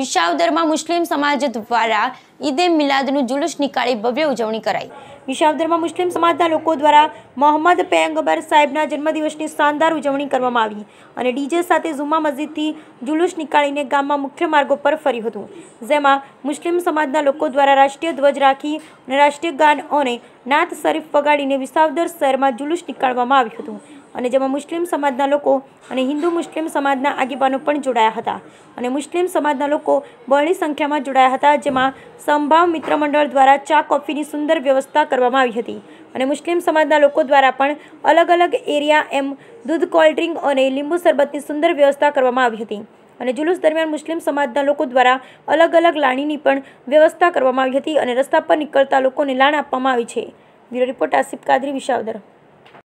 વિસાવદરમાં મુસ્લિમ સમાજ દ્વારા ઈદે મિલાદનું જુલુસ નીકાળી ભવ્ય ઉજવણી કરાઈ વિસાવદરમાં મુસ્લિમ સમાજના લોકો દ્વારા મોહમ્મદ પેયંગબર સાહેબના જન્મદિવસની શાનદાર ઉજવણી કરવામાં આવી અને ડીજે સાથે ઝુમા મસ્જિદથી જુલુસ નીકાળીને ગામમાં મુખ્ય માર્ગો પર ફર્યું હતું જેમાં મુસ્લિમ સમાજના લોકો દ્વારા રાષ્ટ્રીય ધ્વજ રાખી અને રાષ્ટ્રીય ગાન અને નાથ શરીફ વગાડીને વિસાવદર શહેરમાં જુલુસ નીકાળવામાં આવ્યું હતું અને જેમાં મુસ્લિમ સમાજના લોકો અને હિન્દુ મુસ્લિમ સમાજના આગેવાનો પણ જોડાયા હતા અને મુસ્લિમ સમાજના લોકો બહોળી સંખ્યામાં જોડાયા હતા જેમાં સંભાવ મિત્ર મંડળ દ્વારા ચા કોફીની સુંદર વ્યવસ્થા કરવામાં આવી હતી અને મુસ્લિમ સમાજના લોકો દ્વારા પણ અલગ અલગ એરિયા એમ દૂધ કોલ્ડ અને લીંબુ શરબતની સુંદર વ્યવસ્થા કરવામાં આવી હતી અને જુલુસ દરમિયાન મુસ્લિમ સમાજના લોકો દ્વારા અલગ અલગ લાણીની પણ વ્યવસ્થા કરવામાં આવી હતી અને રસ્તા પર નીકળતા લોકોને લાણ આપવામાં આવી છે બ્યુરો રિપોર્ટ આસિફ કાદરી વિશાવદર